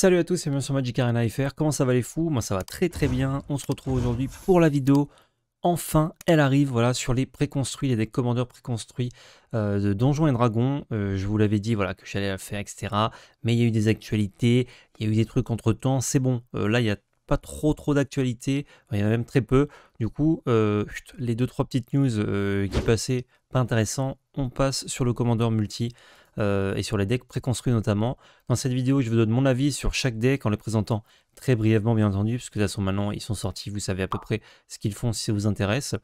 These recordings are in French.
Salut à tous c'est bienvenue sur Magic Arena FR, comment ça va les fous Moi ça va très très bien, on se retrouve aujourd'hui pour la vidéo. Enfin, elle arrive voilà, sur les préconstruits, les des commandeurs préconstruits euh, de Donjons et Dragons. Euh, je vous l'avais dit voilà, que j'allais la faire, etc. Mais il y a eu des actualités, il y a eu des trucs entre temps, c'est bon. Euh, là, il n'y a pas trop trop d'actualités il y en a même très peu. Du coup, les deux trois petites news qui passaient, pas intéressant. On passe sur le commandeur multi. Euh, et sur les decks préconstruits notamment. Dans cette vidéo, je vous donne mon avis sur chaque deck en les présentant très brièvement bien entendu, puisque de toute façon maintenant ils sont sortis, vous savez à peu près ce qu'ils font si ça vous intéresse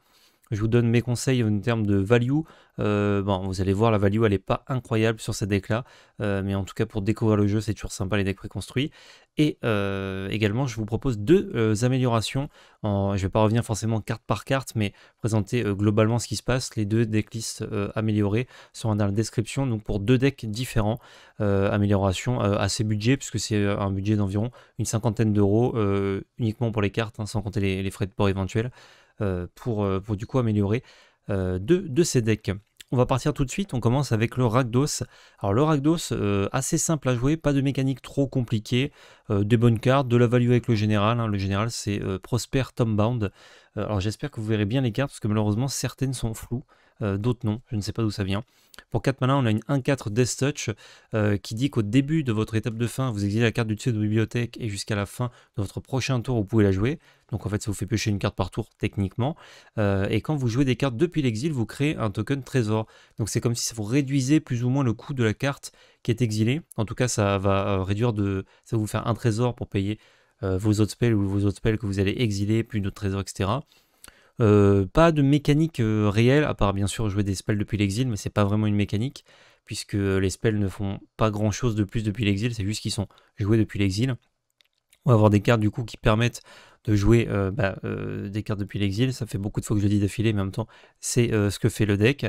je vous donne mes conseils en termes de value. Euh, vous allez voir, la value, elle n'est pas incroyable sur ces decks là euh, mais en tout cas, pour découvrir le jeu, c'est toujours sympa les decks préconstruits. Et euh, également, je vous propose deux améliorations. je ne vais pas revenir forcément carte par carte, mais présenter globalement ce qui se passe. Les deux decklists améliorées sont dans la description. Donc, pour deux decks différents, amélioration assez budget, puisque c'est un budget d'environ une cinquantaine d'euros uniquement pour les cartes, hein, sans compter les frais de port éventuels. Euh, pour, euh, pour du coup améliorer euh, de, de ces decks. On va partir tout de suite, on commence avec le Rakdos. Alors le Rakdos, assez simple à jouer, pas de mécanique trop compliquée, des bonnes cartes, de la value avec le général. Hein. Le général c'est Prosper Tombound. alors j'espère que vous verrez bien les cartes parce que malheureusement certaines sont floues. Euh, d'autres non, je ne sais pas d'où ça vient. Pour 4 mana, on a une 1-4 Death Touch euh, qui dit qu'au début de votre étape de fin, vous exilez la carte du dessus de la bibliothèque et jusqu'à la fin de votre prochain tour, vous pouvez la jouer. Donc en fait, ça vous fait piocher une carte par tour techniquement. Euh, et quand vous jouez des cartes depuis l'exil, vous créez un token trésor. Donc c'est comme si ça vous réduisait plus ou moins le coût de la carte qui est exilée. En tout cas, ça va réduire de, ça va vous faire un trésor pour payer vos autres spells ou vos autres spells que vous allez exiler, plus d'autres trésors, etc. Euh, pas de mécanique euh, réelle, à part bien sûr jouer des spells depuis l'exil, mais c'est pas vraiment une mécanique, puisque euh, les spells ne font pas grand chose de plus depuis l'exil, c'est juste qu'ils sont joués depuis l'exil. On va avoir des cartes du coup qui permettent de jouer bah, des cartes depuis l'exil. Ça fait beaucoup de fois que je le dis d'affilée, mais en même temps, c'est ce que fait le deck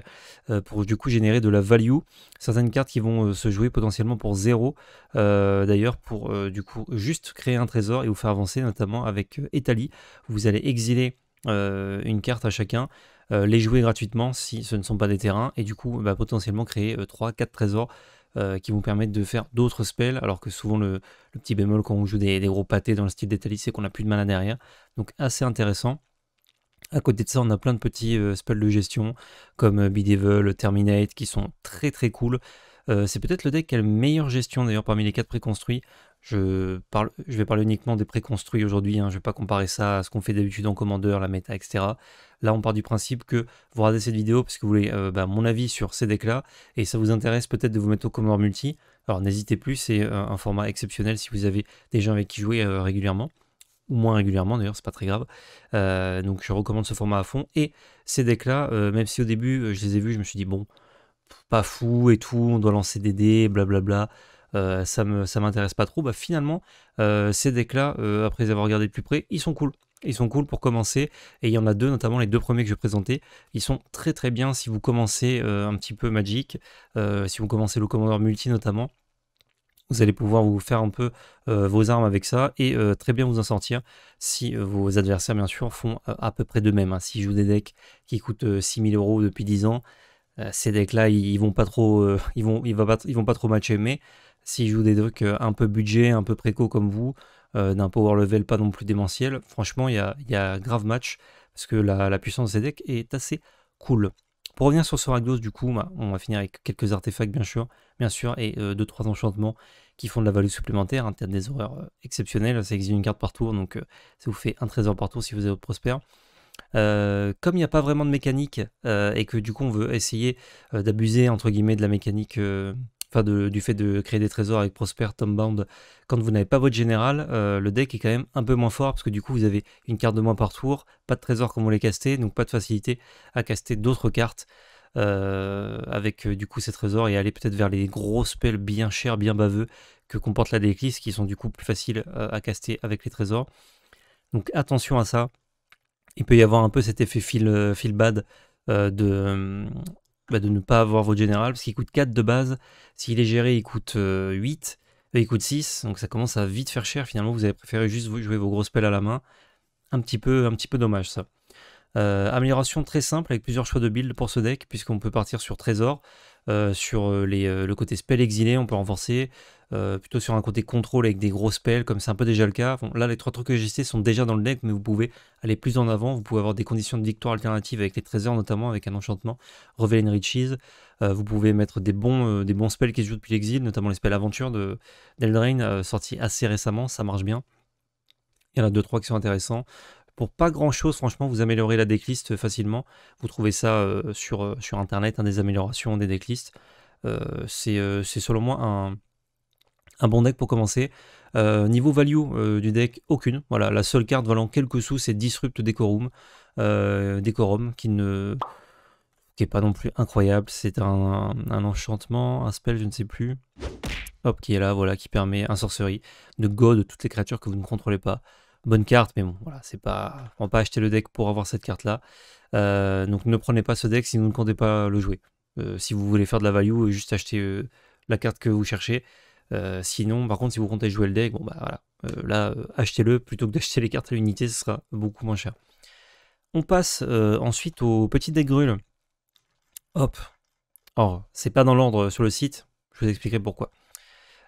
pour du coup générer de la value. Certaines cartes qui vont se jouer potentiellement pour zéro, d'ailleurs, pour du coup juste créer un trésor et vous faire avancer, notamment avec Etali. Vous allez exiler euh, une carte à chacun, euh, les jouer gratuitement si ce ne sont pas des terrains, et du coup bah, potentiellement créer 3-4 euh, trésors qui vont permettre de faire d'autres spells, alors que souvent le, petit bémol quand on joue des, gros pâtés dans le style d'Italie, c'est qu'on n'a plus de mana derrière. Donc assez intéressant. À côté de ça, on a plein de petits spells de gestion comme Devil, Terminate qui sont très très cool. Euh, c'est peut-être le deck qui a la meilleure gestion d'ailleurs parmi les quatre préconstruits. Je, parle, je vais parler uniquement des préconstruits aujourd'hui, hein. je ne vais pas comparer ça à ce qu'on fait d'habitude en commandeur, la méta, etc. Là, on part du principe que vous regardez cette vidéo parce que vous voulez euh, bah, mon avis sur ces decks-là et ça vous intéresse peut-être de vous mettre au commandeur multi. Alors n'hésitez plus, c'est euh, un format exceptionnel si vous avez des gens avec qui jouer régulièrement ou moins régulièrement d'ailleurs, c'est pas très grave. donc je recommande ce format à fond. Et ces decks-là, même si au début je les ai vus, je me suis dit bon, pas fou et tout, on doit lancer des dés, blablabla. Euh, ça ne ça m'intéresse pas trop. Bah, finalement, euh, ces decks-là, euh, après avoir regardé de plus près, ils sont cool. Ils sont cool pour commencer. Et il y en a deux, notamment les deux premiers que je présentais. Ils sont très très bien si vous commencez un petit peu Magic, si vous commencez le Commander Multi notamment. Vous allez pouvoir vous faire un peu vos armes avec ça et très bien vous en sortir si vos adversaires, bien sûr, font à peu près de même. Hein. Si je joue des decks qui coûtent 6000 euros depuis 10 ans, euh, ces decks-là, ils vont pas trop, euh, ils vont, ils vont pas, trop matcher. Mais s'ils jouent des trucs euh, un peu budget, un peu préco comme vous, d'un power level pas non plus démentiel, franchement, il y a, y a, grave match parce que la, puissance de ces decks est assez cool. Pour revenir sur ce ragdose, du coup, bah, on va finir avec quelques artefacts, bien sûr, bien sûr et 2-3 enchantements qui font de la value supplémentaire, hein, des horreurs exceptionnelles. Ça exige une carte par tour, donc ça vous fait un trésor par tour si vous êtes prospère. Euh, comme il n'y a pas vraiment de mécanique euh, et que du coup on veut essayer euh, d'abuser entre guillemets de la mécanique, enfin du fait de créer des trésors avec Prosper, Tombound, quand vous n'avez pas votre général, le deck est quand même un peu moins fort parce que du coup vous avez une carte de moins par tour, pas de trésors comme on les castait, donc pas de facilité à caster d'autres cartes. avec du coup ces trésors et aller peut-être vers les gros spells bien chers, bien baveux que comporte la déclisse qui sont du coup plus faciles à caster avec les trésors. Donc attention à ça, il peut y avoir un peu cet effet feel, euh, bad euh, de, euh, bah, de ne pas avoir votre général, parce qu'il coûte 4 de base. S'il est géré, il coûte 8. il coûte 6, donc ça commence à vite faire cher. Finalement, vous avez préféré juste jouer vos grosses spells à la main. Un petit peu, un petit peu dommage, ça. amélioration très simple avec plusieurs choix de build pour ce deck, puisqu'on peut partir sur Trésor, sur le côté spell exilé, on peut renforcer, euh, plutôt sur un côté contrôle avec des grosses spells comme c'est un peu déjà le cas. Bon, là, les trois trucs que j'ai cités sont déjà dans le deck, mais vous pouvez aller plus en avant. Vous pouvez avoir des conditions de victoire alternatives avec les trésors, notamment avec un enchantement, Revealing Riches. Euh, vous pouvez mettre des bons, euh, des bons spells qui se jouent depuis l'exil, notamment les spells aventure de d'Eldrain, sorti assez récemment, ça marche bien. Il y en a deux, trois qui sont intéressants pour pas grand chose, franchement, vous améliorez la decklist facilement. Vous trouvez ça sur, sur internet, hein, des améliorations des decklists. Euh, c'est selon moi un, un bon deck pour commencer. Euh, niveau value euh, du deck, aucune. Voilà, la seule carte valant quelques sous, c'est Disrupt Decorum. Euh, Decorum, qui ne qui est pas non plus incroyable. C'est un, enchantement, un spell, je ne sais plus. Hop, qui est là, voilà, qui permet un sorcerie de go de toutes les créatures que vous ne contrôlez pas. Bonne carte, mais bon, voilà, c'est pas. va pas acheter le deck pour avoir cette carte-là. donc ne prenez pas ce deck si vous ne comptez pas le jouer. si vous voulez faire de la value, juste acheter la carte que vous cherchez. Euh, sinon, par contre, si vous comptez jouer le deck, bon bah voilà, euh, là, euh, achetez-le plutôt que d'acheter les cartes à l'unité, ce sera beaucoup moins cher. On passe ensuite au petit deck grul. Hop. Or, c'est pas dans l'ordre sur le site, je vous expliquerai pourquoi.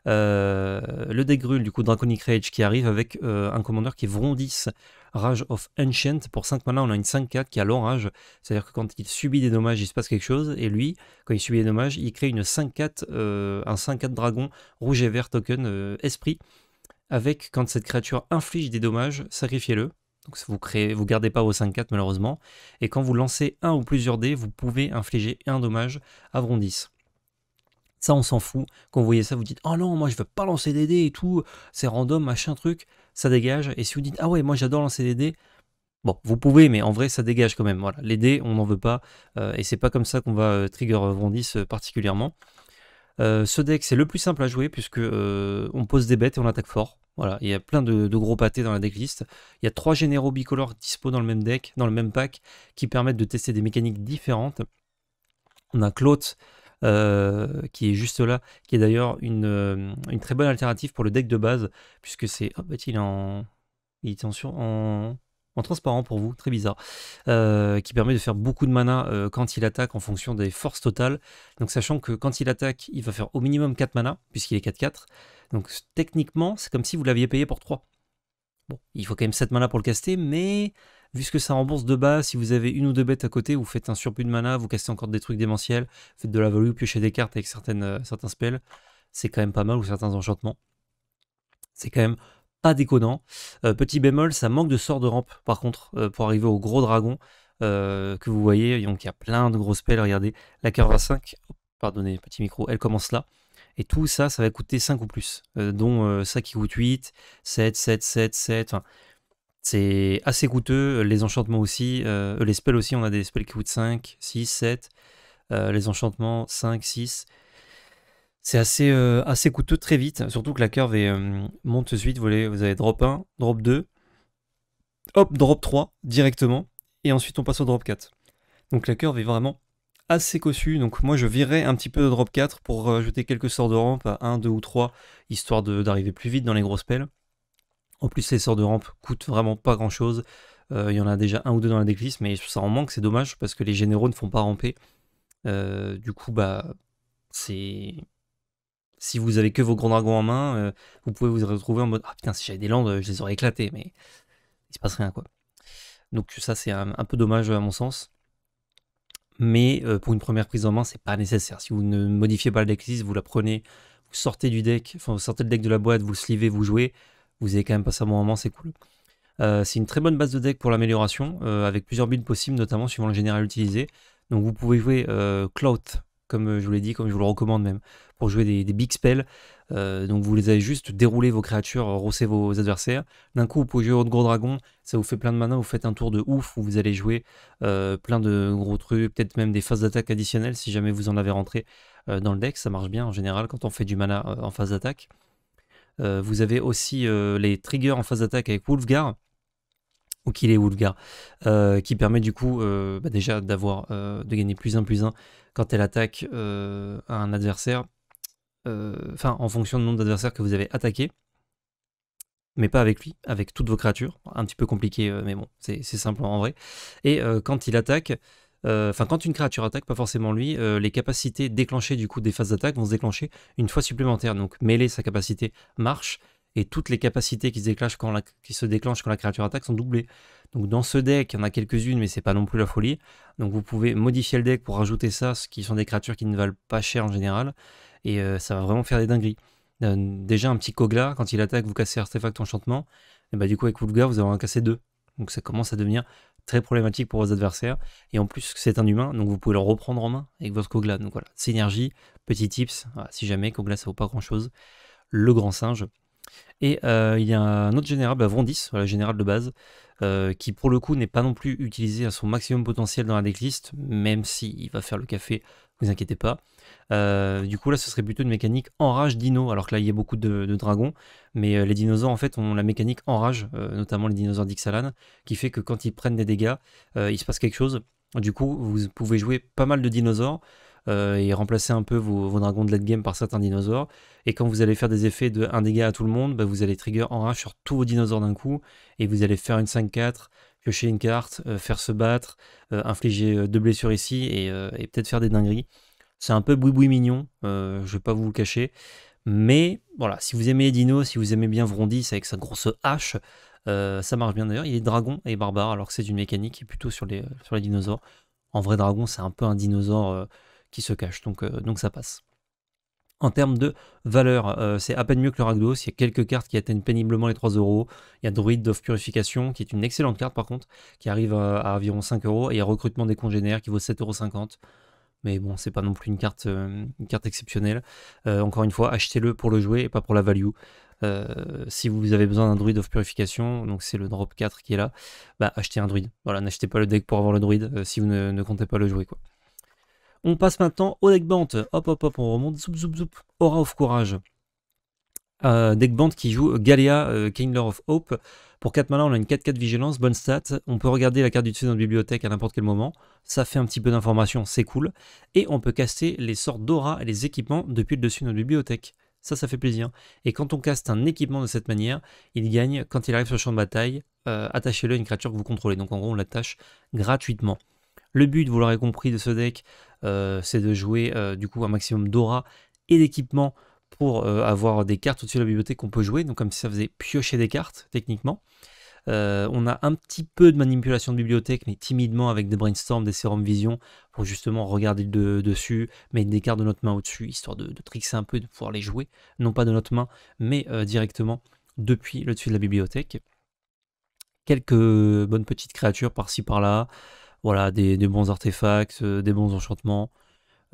Euh, le dégrul du coup, Draconic Rage qui arrive avec euh, un commandeur qui est Vrondis, Rage of Ancient. Pour 5 mana, on a une 5-4 qui a l'orage C'est-à-dire que quand il subit des dommages, il se passe quelque chose. Et lui, quand il subit des dommages, il crée une 5-4, euh, un 5-4 dragon rouge et vert token esprit. Avec quand cette créature inflige des dommages, sacrifiez-le. Donc vous créez, vous gardez pas vos 5-4 malheureusement. Et quand vous lancez un ou plusieurs dés, vous pouvez infliger un dommage à Vrondis. Ça, on s'en fout. Quand vous voyez ça, vous dites Oh non, moi je veux pas lancer des dés et tout, c'est random, machin truc, ça dégage. Et si vous dites Ah ouais, moi j'adore lancer des dés, Bon, vous pouvez, mais en vrai, ça dégage quand même. Voilà, les dés, on n'en veut pas, euh, et c'est pas comme ça qu'on va euh, trigger Vondis euh, particulièrement. ce deck, c'est le plus simple à jouer puisque on pose des bêtes et on attaque fort. Voilà, il y a plein de, gros pâtés dans la decklist. Il y a trois généraux bicolores dispo dans le même deck, dans le même pack, qui permettent de tester des mécaniques différentes. On a Claude euh, qui est juste là, qui est d'ailleurs euh, une, très bonne alternative pour le deck de base, puisque c'est... Oh, il en... Il en, en... transparent pour vous, très bizarre, euh, qui permet de faire beaucoup de mana quand il attaque en fonction des forces totales. Donc sachant que quand il attaque, il va faire au minimum 4 mana, puisqu'il est 4-4. Donc techniquement, c'est comme si vous l'aviez payé pour 3. Bon, il faut quand même 7 mana pour le caster, mais vu que ça rembourse de bas, si vous avez une ou deux bêtes à côté, vous faites un surplus de mana, vous cassez encore des trucs démentiels, faites de la value, piochez des cartes avec certaines, euh, certains spells, c'est quand même pas mal, ou certains enchantements. C'est quand même pas déconnant. Euh, petit bémol, ça manque de sorts de rampe, par contre, euh, pour arriver au gros dragon que vous voyez. Donc il y a plein de gros spells, regardez. La curve à 5, pardonnez, petit micro, elle commence là. Et tout ça, ça va coûter 5 ou plus, dont ça qui coûte 8, 7, 7, 7, 7. C'est assez coûteux, euh, les enchantements aussi, euh, les spells aussi, on a des spells qui coûtent 5, 6, 7, les enchantements 5, 6. C'est assez, euh, assez coûteux très vite, surtout que la curve est, monte suite, vous, avez, vous avez drop 1, drop 2, hop, drop 3 directement, et ensuite on passe au drop 4. Donc la curve est vraiment assez cossu, donc moi je virais un petit peu de drop 4 pour jeter quelques sorts de rampe à 1, 2 ou 3, histoire d'arriver plus vite dans les grosses spells. En plus, les sorts de rampe coûtent vraiment pas grand chose. Euh, il y en a déjà un ou deux dans la decklist, mais ça en manque, c'est dommage parce que les généraux ne font pas ramper. Euh, du coup, bah, c'est si vous avez que vos grands dragons en main, euh, vous pouvez vous retrouver en mode Ah putain, si j'avais des landes, je les aurais éclatés !» mais il se passe rien quoi. Donc ça, c'est un, peu dommage à mon sens. Mais pour une première prise en main, c'est pas nécessaire. Si vous ne modifiez pas la decklist, vous la prenez, vous sortez du deck, enfin vous sortez le deck de la boîte, vous le vous jouez, vous avez quand même passé un bon moment, c'est cool. Euh, c'est une très bonne base de deck pour l'amélioration, euh, avec plusieurs builds possibles, notamment suivant le général utilisé. Donc vous pouvez jouer euh, Clout, comme je vous l'ai dit, comme je vous le recommande même, pour jouer des, big spells. donc vous les avez juste dérouler vos créatures, rosser vos adversaires. D'un coup, vous pouvez jouer votre gros dragon, ça vous fait plein de mana, vous faites un tour de ouf, où vous allez jouer plein de gros trucs, peut-être même des phases d'attaque additionnelles si jamais vous en avez rentré dans le deck. Ça marche bien en général quand on fait du mana en phase d'attaque. Euh, vous avez aussi euh, les triggers en phase d'attaque avec Wolfgar ou qu'il est Wolfgar, euh, qui permet du coup bah déjà d'avoir de gagner plus un plus 1 quand elle attaque un adversaire, enfin en fonction du nombre d'adversaires que vous avez attaqué, mais pas avec lui, avec toutes vos créatures, un petit peu compliqué mais bon, c'est simplement en vrai. Et quand il attaque, euh, enfin quand une créature attaque, pas forcément lui, euh, les capacités déclenchées du coup des phases d'attaque vont se déclencher une fois supplémentaire. Donc mêler sa capacité marche et toutes les capacités qui se déclenchent quand la, créature attaque sont doublées. Donc dans ce deck, il y en a quelques-unes, mais c'est pas non plus la folie. Donc vous pouvez modifier le deck pour rajouter ça, ce qui sont des créatures qui ne valent pas cher en général, et euh, ça va vraiment faire des dingueries. déjà un petit Kogla, quand il attaque, vous cassez artefact enchantement, et bah du coup avec Kog'la vous allez en casser deux. Donc ça commence à devenir très problématique pour vos adversaires. Et en plus, c'est un humain, donc vous pouvez le reprendre en main avec votre Kogla. Donc voilà, synergie, petit tips, si jamais Kogla ça vaut pas grand chose, le grand singe. Et euh, il y a un autre général, bah, Vondis, Vondis, général de base, euh, qui pour le coup n'est pas non plus utilisé à son maximum potentiel dans la decklist, même s'il va faire le café vous inquiétez pas. Euh, du coup, là, ce serait plutôt une mécanique enrage dino, alors que là, il y a beaucoup de, dragons. Mais euh, les dinosaures, en fait, ont la mécanique enrage, euh, notamment les dinosaures d'Ixalan, qui fait que quand ils prennent des dégâts, il se passe quelque chose. Du coup, vous pouvez jouer pas mal de dinosaures et remplacer un peu vos, dragons de late game par certains dinosaures. Et quand vous allez faire des effets de 1 dégât à tout le monde, bah, vous allez trigger enrage sur tous vos dinosaures d'un coup, et vous allez faire une 5-4 une carte, euh, faire se battre, euh, infliger euh, deux blessures ici et, peut-être faire des dingueries. C'est un peu boui-boui mignon, je vais pas vous le cacher. Mais voilà, si vous aimez Dino, si vous aimez bien Vrondis avec sa grosse hache, ça marche bien d'ailleurs. Il est dragon et barbare, alors que c'est une mécanique plutôt sur les, sur les dinosaures. En vrai, dragon, c'est un peu un dinosaure qui se cache, donc, donc ça passe en termes de valeur. Euh, c'est à peine mieux que le Ragdos, Il y a quelques cartes qui atteignent péniblement les 3 euros. Il y a Druid of Purification, qui est une excellente carte par contre, qui arrive à, environ 5 euros. Et il y a Recrutement des congénères, qui vaut 7,50 euros. Mais bon, c'est pas non plus une carte, euh, une carte exceptionnelle. Euh, encore une fois, achetez-le pour le jouer et pas pour la value. si vous avez besoin d'un Druid of purification, donc c'est le drop 4 qui est là, bah achetez un druide. Voilà, n'achetez pas le deck pour avoir le druide si vous ne, ne, comptez pas le jouer. quoi. On passe maintenant au deck band. Hop, hop, hop, on remonte. Zoup, zoup, zoup. Aura of Courage. Euh, deck band qui joue Galia, euh, Kingler of Hope. Pour 4 malins, on a une 4-4 vigilance, bonne stat. On peut regarder la carte du dessus dans notre bibliothèque à n'importe quel moment. Ça fait un petit peu d'information. c'est cool. Et on peut caster les sorts d'aura et les équipements depuis le dessus de notre bibliothèque. Ça, ça fait plaisir. Et quand on caste un équipement de cette manière, il gagne, quand il arrive sur le champ de bataille, euh, attachez-le à une créature que vous contrôlez. Donc en gros, on l'attache gratuitement. Le but, vous l'aurez compris, de ce deck, euh, c'est de jouer euh, du coup un maximum d'aura et d'équipement pour euh, avoir des cartes au-dessus de la bibliothèque qu'on peut jouer, donc comme si ça faisait piocher des cartes techniquement. on a un petit peu de manipulation de bibliothèque, mais timidement avec des brainstorms, des sérums vision, pour justement regarder dessus, mettre des cartes de notre main au-dessus, histoire de, de un peu et de pouvoir les jouer, non pas de notre main, mais directement depuis le dessus de la bibliothèque. Quelques bonnes petites créatures par-ci par-là, voilà, des, bons artefacts, euh, des bons enchantements,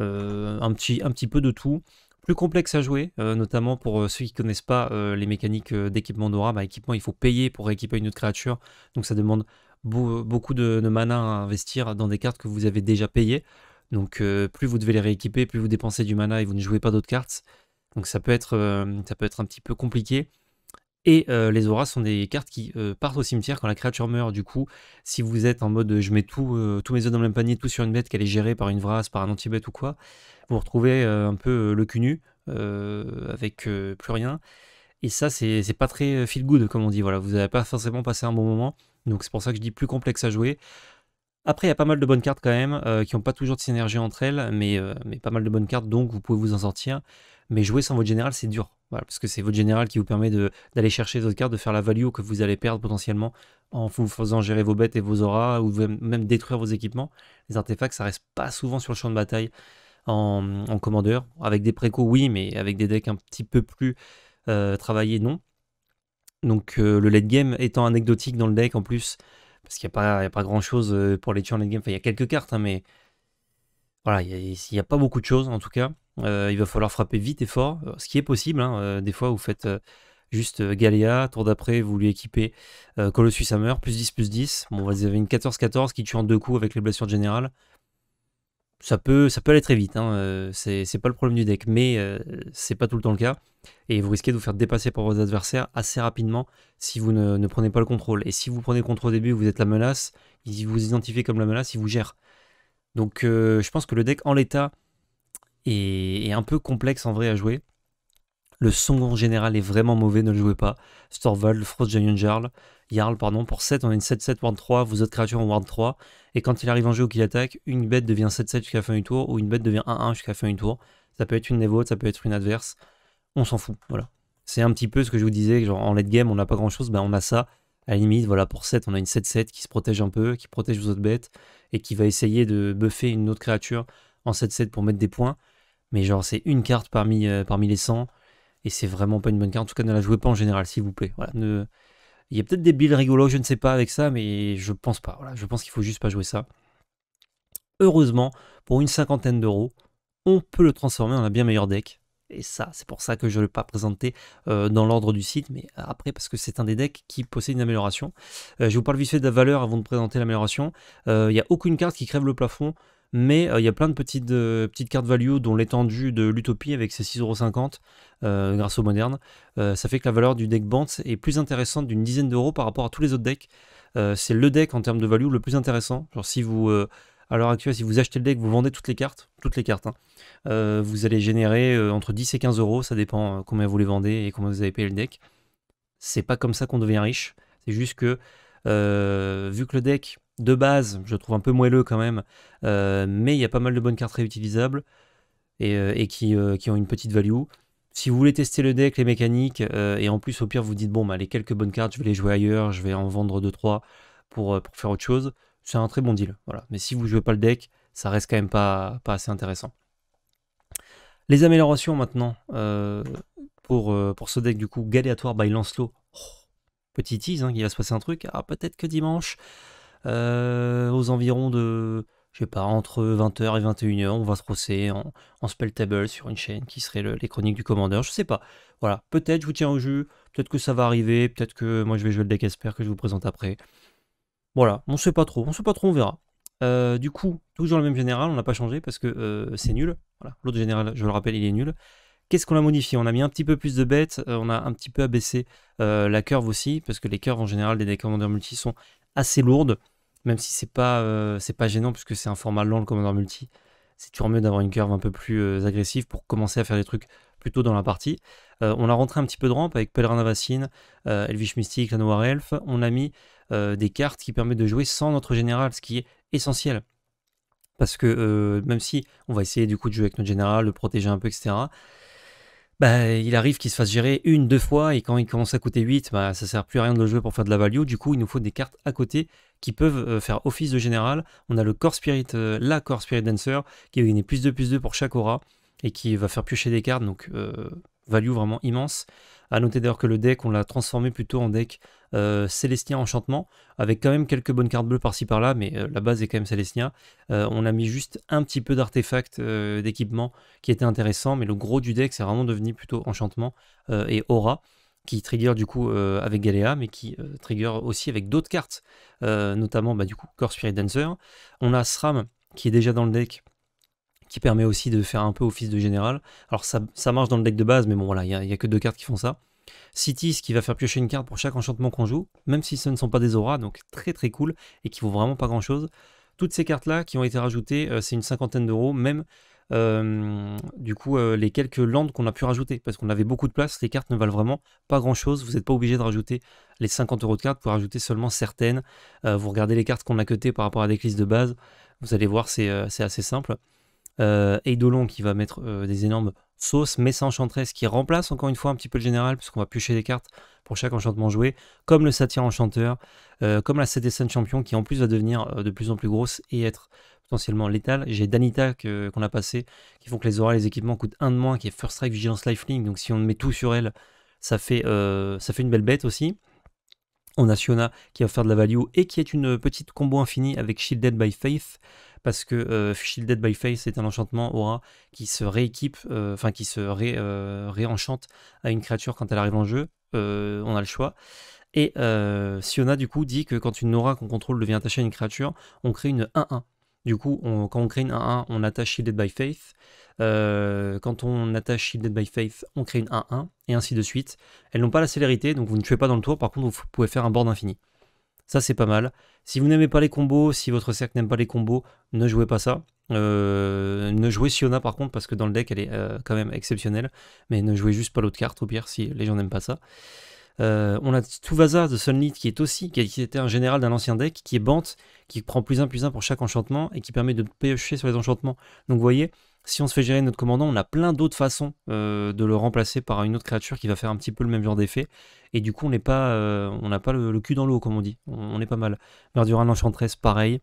euh, un, petit, un petit peu de tout. Plus complexe à jouer, euh, notamment pour ceux qui ne connaissent pas les mécaniques d'équipement d'aura. Bah, équipement, il faut payer pour rééquiper une autre créature, donc ça demande beaucoup de, mana à investir dans des cartes que vous avez déjà payées. Donc plus vous devez les rééquiper, plus vous dépensez du mana et vous ne jouez pas d'autres cartes. Donc ça peut être, ça peut être un petit peu compliqué. Et euh, les auras sont des cartes qui euh, partent au cimetière quand la créature meurt. Du coup, si vous êtes en mode je mets tout, euh, tous mes œufs dans le même panier, tout sur une bête qu'elle est gérée par une vrasse, par un anti-bête ou quoi, vous retrouvez un peu le cul nu avec plus rien. Et ça, c'est pas très feel good, comme on dit. Voilà, vous n'avez pas forcément passé un bon moment. Donc c'est pour ça que je dis plus complexe à jouer. Après, il y a pas mal de bonnes cartes quand même, qui n'ont pas toujours de synergie entre elles, mais, mais pas mal de bonnes cartes, donc vous pouvez vous en sortir mais jouer sans votre général, c'est dur. parce que c'est votre général qui vous permet d'aller chercher d'autres cartes, de faire la value que vous allez perdre potentiellement en vous faisant gérer vos bêtes et vos auras, ou même détruire vos équipements. Les artefacts, ça reste pas souvent sur le champ de bataille en, commandeur. Avec des précos, oui, mais avec des decks un petit peu plus euh, travaillés, non. Donc euh, le late game étant anecdotique dans le deck en plus, parce qu'il n'y a, pas grand chose euh, pour les tuer en late game, enfin il y a quelques cartes, hein, mais voilà, il n'y a, pas beaucoup de choses en tout cas. Euh, il va falloir frapper vite et fort, euh, ce qui est possible. Hein. Euh, des fois, vous faites juste Galéa, tour d'après, vous lui équipez Colossus Hammer, plus 10, plus 10. Bon, vous avez une 14-14 qui tue en deux coups avec les blessures générales. Ça peut, ça peut aller très vite, hein, c'est pas le problème du deck, mais c'est pas tout le temps le cas. Et vous risquez de vous faire dépasser par vos adversaires assez rapidement si vous ne, ne prenez pas le contrôle. Et si vous prenez le contrôle au début, vous êtes la menace, ils vous identifient comme la menace, ils vous gèrent. Donc euh, je pense que le deck en l'état est, un peu complexe en vrai à jouer. Le son en général est vraiment mauvais, ne le jouez pas. Storvald, Frost Giant Jarl, Jarl pardon, pour 7, on a une 7-7 Ward 3, vous autres créatures en Ward 3. Et quand il arrive en jeu ou qu'il attaque, une bête devient 7-7 jusqu'à la fin du tour, ou une bête devient 1-1 jusqu'à la fin du tour. Ça peut être une Nevo, ça peut être une adverse. On s'en fout, voilà. C'est un petit peu ce que je vous disais, genre en late game, on n'a pas grand chose, ben on a ça à la limite, voilà, pour 7, on a une 7-7 qui se protège un peu, qui protège vos autres bêtes, et qui va essayer de buffer une autre créature en 7-7 pour mettre des points. Mais genre, c'est une carte parmi, euh, parmi les 100, et c'est vraiment pas une bonne carte. En tout cas, ne la jouez pas en général, s'il vous plaît. Il y a peut-être des builds rigolos, je ne sais pas avec ça, mais je pense pas. Voilà, je pense qu'il faut juste pas jouer ça. Heureusement, pour une cinquantaine d'euros, on peut le transformer en un bien meilleur deck. Et ça, c'est pour ça que je ne l'ai pas présenté euh, dans l'ordre du site, mais après, parce que c'est un des decks qui possède une amélioration. Euh, je vous parle vite fait de la valeur avant de présenter l'amélioration. Euh, il n'y a aucune carte qui crève le plafond, mais il y a plein de petites, petites cartes value, dont l'étendue de l'Utopie avec ses 6,50€ grâce au moderne. ça fait que la valeur du deck Bant est plus intéressante d'une dizaine d'euros par rapport à tous les autres decks. c'est le deck en termes de value le plus intéressant. Genre si vous alors actuellement si vous achetez le deck, vous vendez toutes les cartes, toutes les cartes, hein. euh, vous allez générer euh, entre 10 et 15 euros, ça dépend euh, combien vous les vendez et combien vous avez payé le deck. C'est pas comme ça qu'on devient riche, c'est juste que vu que le deck de base, je trouve un peu moelleux quand même, mais il y a pas mal de bonnes cartes réutilisables et, qui, ont une petite value. Si vous voulez tester le deck, les mécaniques, et en plus au pire vous dites bon bah les quelques bonnes cartes, je vais les jouer ailleurs, je vais en vendre 2-3 pour faire autre chose, c'est un très bon deal. Voilà. Mais si vous jouez pas le deck, ça reste quand même pas, pas assez intéressant. Les améliorations maintenant euh, pour, euh, pour, ce deck du coup, Galéatoire by Lancelot. Oh, petit tease, hein, il va se passer un truc. Ah, peut-être que dimanche, euh, aux environs de, je sais pas, entre 20h et 21h, on va se rosser en, spell table sur une chaîne qui serait les chroniques du commandeur. Je sais pas. Voilà, peut-être je vous tiens au jeu, peut-être que ça va arriver, peut-être que moi je vais jouer le deck Esper que je vous présente après. Voilà, on sait pas trop, on sait pas trop, on verra. Euh, du coup, toujours le même général, on n'a pas changé parce que euh, c'est nul. Voilà, l'autre général, je le rappelle, il est nul. Qu'est-ce qu'on a modifié On a mis un petit peu plus de bêtes, euh, on a un petit peu abaissé la curve aussi, parce que les curves en général des commandeurs multi sont assez lourdes, même si c'est pas, c'est pas gênant puisque c'est un format lent le commandeur multi. C'est toujours mieux d'avoir une curve un peu plus agressive pour commencer à faire des trucs plutôt dans la partie. Euh, on a rentré un petit peu de rampe avec Pèlerin euh, Elvish Mystique, la Noire Elf. On a mis euh, des cartes qui permettent de jouer sans notre général, ce qui est essentiel. Parce que même si on va essayer du coup de jouer avec notre général, le protéger un peu, etc., bah, il arrive qu'il se fasse gérer une, deux fois, et quand il commence à coûter 8, bah, ça sert plus à rien de le jouer pour faire de la value. Du coup, il nous faut des cartes à côté qui peuvent faire office de général. On a le Core Spirit, la Core Spirit Dancer, qui va gagner plus de plus de pour chaque aura et qui va faire piocher des cartes, donc euh, value vraiment immense. À noter d'ailleurs que le deck, on l'a transformé plutôt en deck euh, Célestia Enchantement, avec quand même quelques bonnes cartes bleues par-ci par-là, mais euh, la base est quand même Célestia. Euh, on a mis juste un petit peu d'artefacts d'équipement qui était intéressant, mais le gros du deck, c'est vraiment devenu plutôt Enchantement et Aura, qui trigger du coup avec Galéa, mais qui trigger aussi avec d'autres cartes, notamment bah, du coup Core Spirit Dancer. On a SRAM qui est déjà dans le deck, qui permet aussi de faire un peu office de général. Alors ça, marche dans le deck de base, mais bon voilà, il n'y a, que deux cartes qui font ça. Cities qui va faire piocher une carte pour chaque enchantement qu'on joue, même si ce ne sont pas des auras, donc très très cool, et qui vaut vraiment pas grand chose. Toutes ces cartes-là qui ont été rajoutées, euh, c'est une cinquantaine d'euros, même euh, du coup euh, les quelques landes qu'on a pu rajouter, parce qu'on avait beaucoup de place, les cartes ne valent vraiment pas grand-chose, vous n'êtes pas obligé de rajouter les 50 euros de cartes, pour rajouter seulement certaines. vous regardez les cartes qu'on a cutées par rapport à des listes de base, vous allez voir, c'est assez simple euh, Eidolon qui va mettre euh, des énormes sauces, mais Messa Enchantress qui remplace encore une fois un petit peu le général, puisqu'on va piocher des cartes pour chaque enchantement joué, comme le Satyre Enchanteur, euh, comme la CDSN Champion qui en plus va devenir euh, de plus en plus grosse et être potentiellement létale. J'ai Danita qu'on a passé, qui font que les auras et les équipements coûtent un de moins, qui est First Strike Vigilance Lifeling donc si on met tout sur elle, ça fait, ça fait une belle bête aussi. On a Siona qui va faire de la value et qui est une petite combo infinie avec Shielded by Faith parce que euh, Shielded by Faith, est un enchantement aura qui se rééquipe, euh, enfin qui se euh, réenchante à une créature quand elle arrive en jeu. on a le choix. Et Siona du coup dit que quand une aura qu'on contrôle devient attachée à une créature, on crée une 1-1. Du coup, quand on crée une 1-1, on attache Shielded by Faith. quand on attache Shielded by Faith, on crée une 1-1, et ainsi de suite. Elles n'ont pas la célérité, donc vous ne tuez pas dans le tour, par contre, vous pouvez faire un board infini. Ça, c'est pas mal. Si vous n'aimez pas les combos, si votre cercle n'aime pas les combos, ne jouez pas ça. Euh, ne jouez Siona par contre, parce que dans le deck, elle est euh, quand même exceptionnelle. Mais ne jouez juste pas l'autre carte, au pire, si les gens n'aiment pas ça. Euh, on a Tuvasa de Sunlit qui est aussi, qui était un général d'un ancien deck, qui est Bant, qui prend plus 1 plus 1 pour chaque enchantement et qui permet de piocher sur les enchantements. Donc vous voyez, si on se fait gérer notre commandant, on a plein d'autres façons euh, de le remplacer par une autre créature qui va faire un petit peu le même genre d'effet. Et du coup, on n'est pas, euh, on n'a pas le, cul dans l'eau, comme on dit. On, est pas mal. Verduran Enchantress, pareil.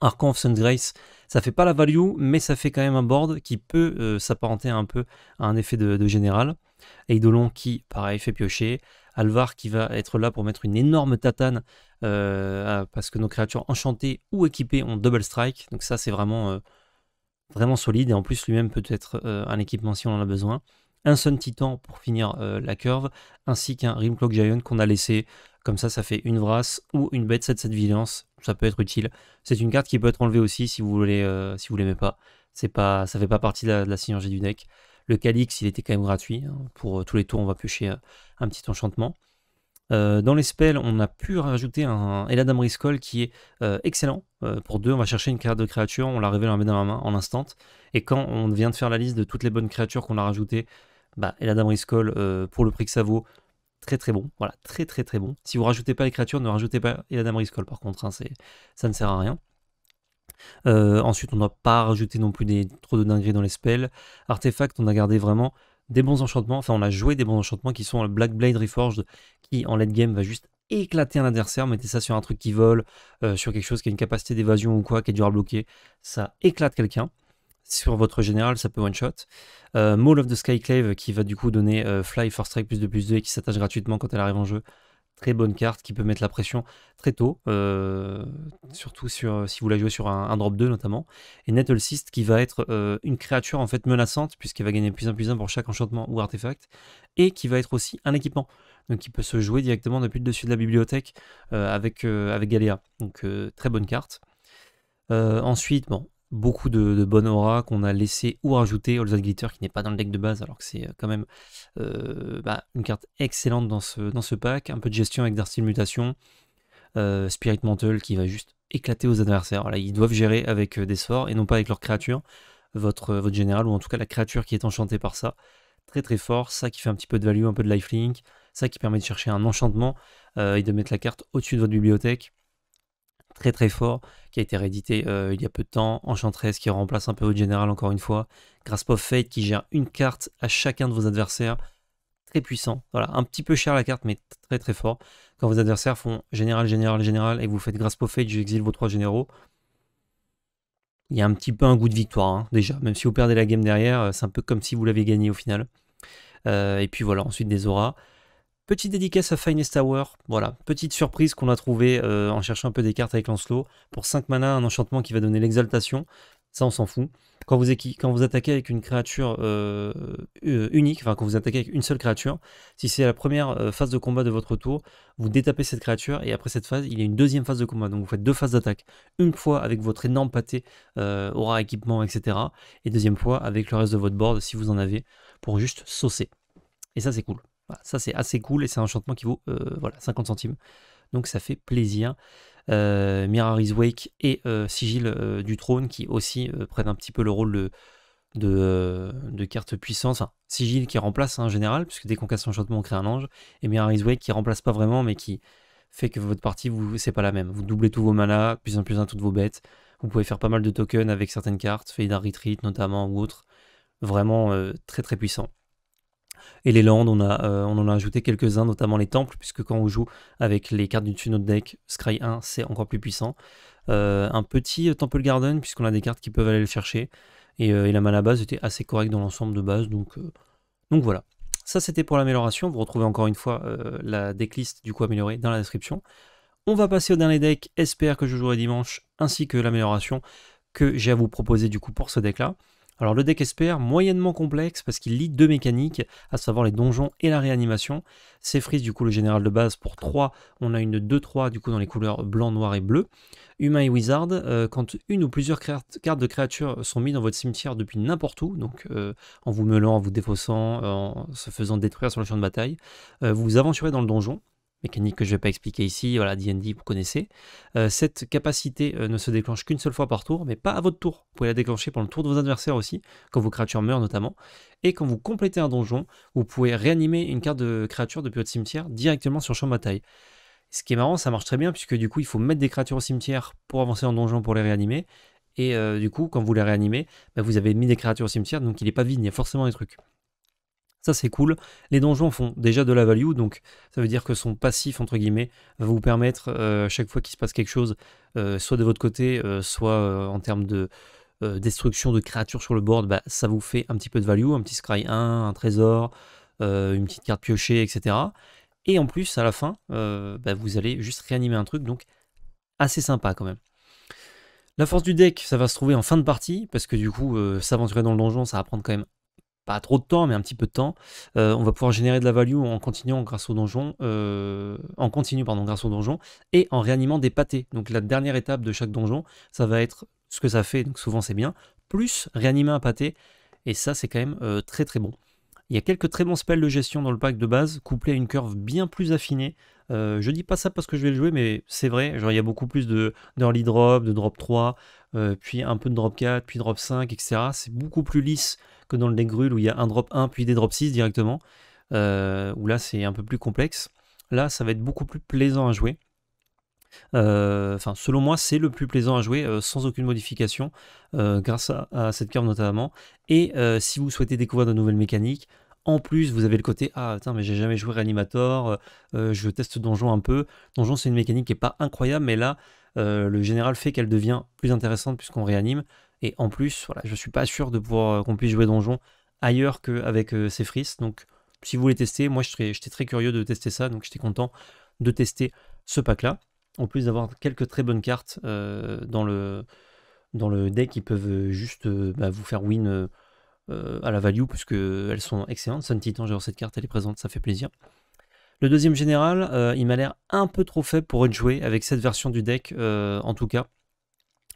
Archon of Sun's Grace, ça fait pas la value, mais ça fait quand même un board qui peut euh, s'apparenter un peu à un effet de, de général. Eidolon qui, pareil, fait piocher. Alvar qui va être là pour mettre une énorme tatane parce que nos créatures enchantées ou équipées ont double strike. Donc ça, c'est vraiment vraiment solide. Et en plus, lui-même peut être euh, un équipement si on en a besoin. Un Sun Titan pour finir euh, la curve, ainsi qu'un Rim Clock Giant qu'on a laissé. Comme ça, ça fait une Vrasse ou une bête 7-7 Vigilance. Ça peut être utile. C'est une carte qui peut être enlevée aussi si vous voulez, euh, si vous l'aimez pas. C'est pas, ça fait pas partie de la, synergie du deck. Le Calix, il était quand même gratuit. Hein. Pour tous les tours, on va piocher un petit enchantement. Euh, dans les spells, on a pu rajouter un Eladam Riscol qui est euh, excellent. Euh, pour deux, on va chercher une carte de créature, on la révèle, on met dans la main en instant. Et quand on vient de faire la liste de toutes les bonnes créatures qu'on a rajoutées, bah, Eladam Riscol, pour le prix que ça vaut, très très bon. Voilà, très très très bon. Si vous rajoutez pas les créatures, ne rajoutez pas Eladam Riscol par contre, hein, ça ne sert à rien. ensuite, on n'a pas rajouté non plus des, trop de dingueries dans les spells. Artefacts, on a gardé vraiment des bons enchantements, enfin on a joué des bons enchantements qui sont le Black Blade Reforged, qui en late game va juste éclater un adversaire, mettez ça sur un truc qui vole, euh, sur quelque chose qui a une capacité d'évasion ou quoi, qui est dur à bloquer, ça éclate quelqu'un. Sur votre général, ça peut one-shot. Euh, of the Skyclave qui va du coup donner euh, Fly, First Strike plus de plus 2 et qui s'attache gratuitement quand elle arrive en jeu très bonne carte qui peut mettre la pression très tôt, euh, surtout sur, euh, si vous la jouez sur un, drop 2 notamment. Et Nettle qui va être euh, une créature en fait menaçante puisqu'elle va gagner plus 1 plus 1 pour chaque enchantement ou artefact et qui va être aussi un équipement. Donc qui peut se jouer directement depuis le dessus de la bibliothèque avec, avec Galéa. Donc très bonne carte. ensuite, bon, beaucoup de, bonnes aura qu'on a laissé ou rajouté. All That Glitter qui n'est pas dans le deck de base alors que c'est euh, quand même euh, bah, une carte excellente dans ce, dans ce pack. Un peu de gestion avec Darcy Mutation. Euh, Spirit Mantle qui va juste éclater aux adversaires. ils doivent gérer avec des sorts et non pas avec leur créature, votre, votre général ou en tout cas la créature qui est enchantée par ça. Très très fort, ça qui fait un petit peu de value, un peu de lifelink, ça qui permet de chercher un enchantement et de mettre la carte au-dessus de votre bibliothèque très très fort, qui a été réédité euh, il y a peu de temps, Enchantress qui remplace un peu votre général encore une fois, Grasp of Fate qui gère une carte à chacun de vos adversaires, très puissant, voilà, un petit peu cher la carte mais très très fort, quand vos adversaires font général, général, général, et vous faites Grasp of Fate, j'exile vos trois généraux, il y a un petit peu un goût de victoire hein, déjà, même si vous perdez la game derrière, euh, c'est un peu comme si vous l'avez gagné au final. Euh, et puis voilà, ensuite des auras. Petite dédicace à Finest Tower, voilà, petite surprise qu'on a trouvée euh, en cherchant un peu des cartes avec Lancelot. Pour 5 mana, un enchantement qui va donner l'exaltation, ça on s'en fout. Quand vous, attaquez avec une créature euh, euh, unique, enfin quand vous attaquez avec une seule créature, si c'est la première phase de combat de votre tour, vous détapez cette créature et après cette phase, il y a une deuxième phase de combat. Donc vous faites deux phases d'attaque. Une fois avec votre énorme pâté, aura, équipement, etc. Et deuxième fois avec le reste de votre board si vous en avez pour juste saucer. Et ça c'est cool ça c'est assez cool et c'est un enchantement qui vaut euh, voilà, 50 centimes. Donc ça fait plaisir. Euh, Mirari's Wake et euh, Sigil euh, du Trône qui aussi prennent un petit peu le rôle de, de, de carte puissance. Sigil qui remplace hein, en général, puisque dès qu'on casse un enchantement, on crée un ange. Et Mirari's Wake qui remplace pas vraiment, mais qui fait que votre partie, vous, c'est pas la même. Vous doublez tous vos manas, plus un plus un toutes vos bêtes. Vous pouvez faire pas mal de tokens avec certaines cartes, Fade d'un Retreat notamment ou autre. Vraiment très très puissant. Et les landes, euh, on, en a ajouté quelques-uns, notamment les temples, puisque quand on joue avec les cartes du de notre deck, Scry 1, c'est encore plus puissant. Euh, un petit euh, Temple Garden, puisqu'on a des cartes qui peuvent aller le chercher. Et, et la mana base était assez correcte dans l'ensemble de base, donc, donc voilà. Ça, c'était pour l'amélioration. Vous retrouvez encore une fois la decklist du coup améliorée dans la description. On va passer au dernier deck, espère que je jouerai dimanche, ainsi que l'amélioration que j'ai à vous proposer du coup pour ce deck là. Alors le deck espère moyennement complexe parce qu'il lie deux mécaniques, à savoir les donjons et la réanimation. C'est frise du coup le général de base pour 3, on a une 2-3 du coup dans les couleurs blanc, noir et bleu. Humain et wizard, euh, quand une ou plusieurs cartes de créatures sont mises dans votre cimetière depuis n'importe où, donc euh, en vous meulant, en vous défaussant, en se faisant détruire sur le champ de bataille, euh, vous vous aventurez dans le donjon mécanique que je ne vais pas expliquer ici, voilà, D&D, vous connaissez. Euh, cette capacité euh, ne se déclenche qu'une seule fois par tour, mais pas à votre tour. Vous pouvez la déclencher pendant le tour de vos adversaires aussi, quand vos créatures meurent notamment. Et quand vous complétez un donjon, vous pouvez réanimer une carte de créature depuis votre cimetière directement sur champ de bataille. Ce qui est marrant, ça marche très bien, puisque du coup, il faut mettre des créatures au cimetière pour avancer en donjon pour les réanimer. Et euh, du coup, quand vous les réanimez, bah, vous avez mis des créatures au cimetière, donc il n'est pas vide, il y a forcément des trucs c'est cool. Les donjons font déjà de la value, donc ça veut dire que son passif, entre guillemets, va vous permettre, euh, chaque fois qu'il se passe quelque chose, euh, soit de votre côté, euh, soit en termes de destruction de créatures sur le board, bah, ça vous fait un petit peu de value, un petit scry 1, un trésor, une petite carte piochée, etc. Et en plus, à la fin, bah, vous allez juste réanimer un truc, donc assez sympa quand même. La force du deck, ça va se trouver en fin de partie, parce que du coup, s'aventurer dans le donjon, ça va prendre quand même pas trop de temps, mais un petit peu de temps, euh, on va pouvoir générer de la value en continuant grâce au donjon, euh, en continu pardon, grâce au donjon, et en réanimant des pâtés. Donc la dernière étape de chaque donjon, ça va être ce que ça fait, donc souvent c'est bien, plus réanimer un pâté, et ça c'est quand même euh, très très bon. Il y a quelques très bons spells de gestion dans le pack de base, couplé à une curve bien plus affinée euh, je dis pas ça parce que je vais le jouer, mais c'est vrai, genre il y a beaucoup plus de d'early drop, de drop 3, euh, puis un peu de drop 4, puis drop 5, etc. C'est beaucoup plus lisse que dans le deck grul où il y a un drop 1, puis des drop 6 directement, euh, où là c'est un peu plus complexe. Là, ça va être beaucoup plus plaisant à jouer. Enfin, selon moi, c'est le plus plaisant à jouer sans aucune modification, grâce à, cette carte notamment. Et si vous souhaitez découvrir de nouvelles mécaniques, en plus, vous avez le côté Ah, attends, mais j'ai jamais joué Reanimator, euh, euh, je teste Donjon un peu. Donjon, c'est une mécanique qui n'est pas incroyable, mais là, euh, le général fait qu'elle devient plus intéressante puisqu'on réanime. Et en plus, voilà, je ne suis pas sûr de pouvoir qu'on puisse jouer Donjon ailleurs qu'avec ces frises. Donc, si vous voulez tester, moi, j'étais très curieux de tester ça, donc j'étais content de tester ce pack-là. En plus d'avoir quelques très bonnes cartes dans, le, dans le deck qui peuvent juste bah, vous faire win euh, à la value, puisque elles sont excellentes. Sun Titan, j'ai cette carte, elle est présente, ça fait plaisir. Le deuxième général, euh, il m'a l'air un peu trop faible pour être joué avec cette version du deck, euh, en tout cas.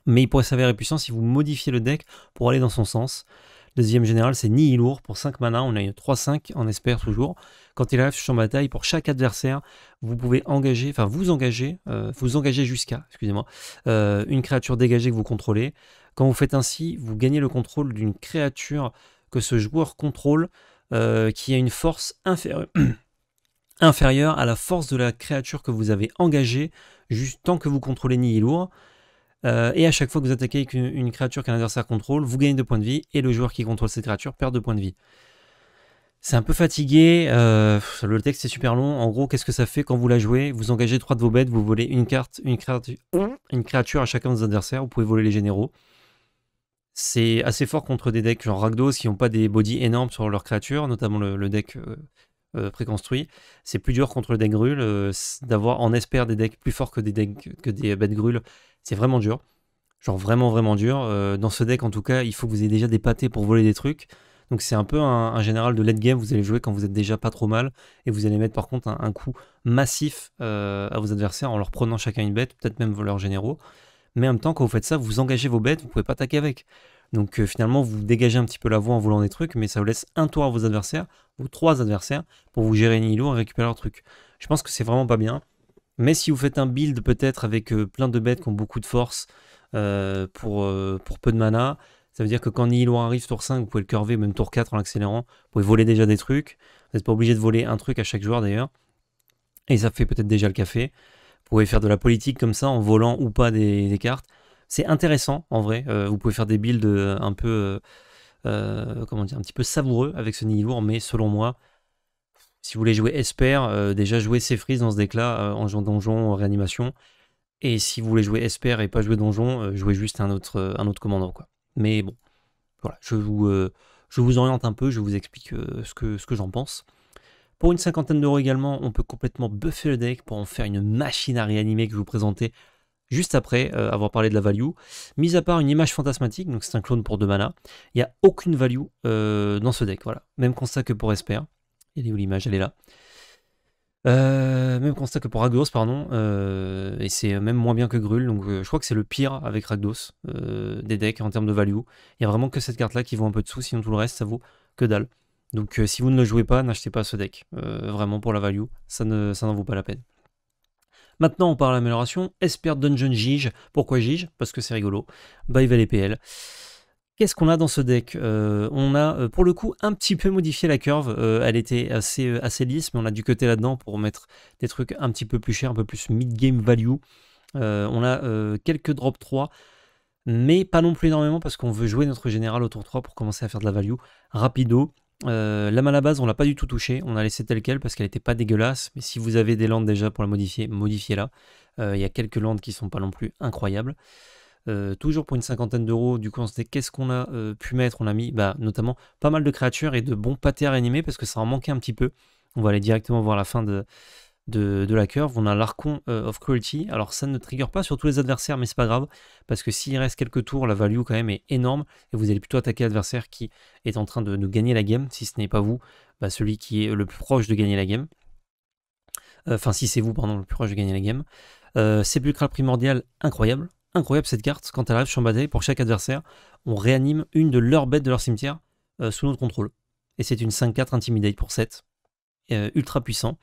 Mais il pourrait s'avérer puissant si vous modifiez le deck pour aller dans son sens. Deuxième général, c'est Nihilour pour 5 mana. On a une 3-5 on espère toujours. Quand il arrive sur bataille, pour chaque adversaire, vous pouvez engager, enfin vous engager, vous engager jusqu'à, excusez-moi, une créature dégagée que vous contrôlez. Quand vous faites ainsi, vous gagnez le contrôle d'une créature que ce joueur contrôle euh, qui a une force inférieure, à la force de la créature que vous avez engagée, juste tant que vous contrôlez Nihilour. Euh, et à chaque fois que vous attaquez avec une, créature qu'un adversaire contrôle, vous gagnez deux points de vie et le joueur qui contrôle cette créature perd deux points de vie. C'est un peu fatigué, euh, le texte est super long. En gros, qu'est-ce que ça fait quand vous la jouez Vous engagez trois de vos bêtes, vous volez une carte, une, créature, une créature à chacun de vos adversaires, vous pouvez voler les généraux c'est assez fort contre des decks genre Ragdos qui n'ont pas des bodies énormes sur leurs créatures, notamment le, deck euh, euh, préconstruit. C'est plus dur contre le deck Grul. Euh, d'avoir en espère des decks plus forts que des decks que des bêtes Grul, c'est vraiment dur. Genre vraiment vraiment dur. dans ce deck en tout cas, il faut que vous ayez déjà des pâtés pour voler des trucs. Donc c'est un peu un, général de late game, vous allez jouer quand vous êtes déjà pas trop mal, et vous allez mettre par contre un, coup massif à vos adversaires en leur prenant chacun une bête, peut-être même leurs généraux mais en même temps, quand vous faites ça, vous engagez vos bêtes, vous pouvez pas attaquer avec. Donc euh, finalement, vous dégagez un petit peu la voie en volant des trucs, mais ça vous laisse un tour à vos adversaires, ou trois adversaires, pour vous gérer une et récupérer leurs trucs. Je pense que c'est vraiment pas bien. Mais si vous faites un build peut-être avec euh, plein de bêtes qui ont beaucoup de force euh, pour, pour peu de mana, ça veut dire que quand Nihilo arrive tour 5, vous pouvez le curver, même tour 4 en l'accélérant, vous pouvez voler déjà des trucs. Vous n'êtes pas obligé de voler un truc à chaque joueur d'ailleurs. Et ça fait peut-être déjà le café pouvez faire de la politique comme ça en volant ou pas des, cartes. C'est intéressant en vrai. Euh, vous pouvez faire des builds euh, un peu, euh, comment dire, un petit peu savoureux avec ce lourd mais selon moi, si vous voulez jouer Esper, déjà jouer frises dans ce deck-là en jouant Donjon, Réanimation. Et si vous voulez jouer Esper et pas jouer Donjon, jouez juste un autre, un autre commandant. Quoi. Mais bon, voilà, je vous, je vous oriente un peu, je vous explique ce que, ce que j'en pense. Pour une cinquantaine d'euros également, on peut complètement buffer le deck pour en faire une machine à réanimer que je vous présentais juste après euh, avoir parlé de la value. Mis à part une image fantasmatique, donc c'est un clone pour 2 mana, il n'y a aucune value euh, dans ce deck. Voilà, même constat que pour Esper. Elle est où l'image Elle est là. Euh, même constat que pour Ragdos, pardon, et c'est même moins bien que Grul, donc je crois que c'est le pire avec Ragdos des decks en termes de value. Il n'y a vraiment que cette carte-là qui vaut un peu de sous, sinon tout le reste, ça vaut que dalle. Donc euh, si vous ne le jouez pas, n'achetez pas ce deck. Euh, vraiment pour la value, ça n'en ne, vaut pas la peine. Maintenant, on parle d'amélioration. Esper Dungeon Gige. Pourquoi Gige Parce que c'est rigolo. Bye Valley PL. Qu'est-ce qu'on a dans ce deck euh, On a pour le coup un petit peu modifié la curve. elle était assez, lisse, mais on a dû côté là-dedans pour mettre des trucs un petit peu plus chers, un peu plus mid-game value. on a quelques drop 3, mais pas non plus énormément parce qu'on veut jouer notre général au tour 3 pour commencer à faire de la value rapido. Euh, la à la base, on l'a pas du tout touché, on a laissé telle quelle parce qu'elle n'était pas dégueulasse. Mais si vous avez des landes déjà pour la modifier, modifiez-la. Il euh, y a quelques landes qui sont pas non plus incroyables. Euh, toujours pour une cinquantaine d'euros, du coup on s'était qu'est-ce qu'on a pu mettre On a mis bah, notamment pas mal de créatures et de bons pâtés à réanimer parce que ça en manquait un petit peu. On va aller directement voir la fin de, de, la curve, on a l'Archon euh, of Cruelty. Alors ça ne trigger pas sur tous les adversaires, mais c'est pas grave, parce que s'il reste quelques tours, la value quand même est énorme, et vous allez plutôt attaquer l'adversaire qui est en train de, nous gagner la game, si ce n'est pas vous, bah, celui qui est le plus proche de gagner la game. Euh, enfin, si c'est vous, pardon, le plus proche de gagner la game. Euh, Sépulcral primordial, incroyable. Incroyable cette carte, quand elle arrive sur bataille, pour chaque adversaire, on réanime une de leurs bêtes de leur cimetière sous notre contrôle. Et c'est une 5-4 Intimidate pour 7, ultra puissant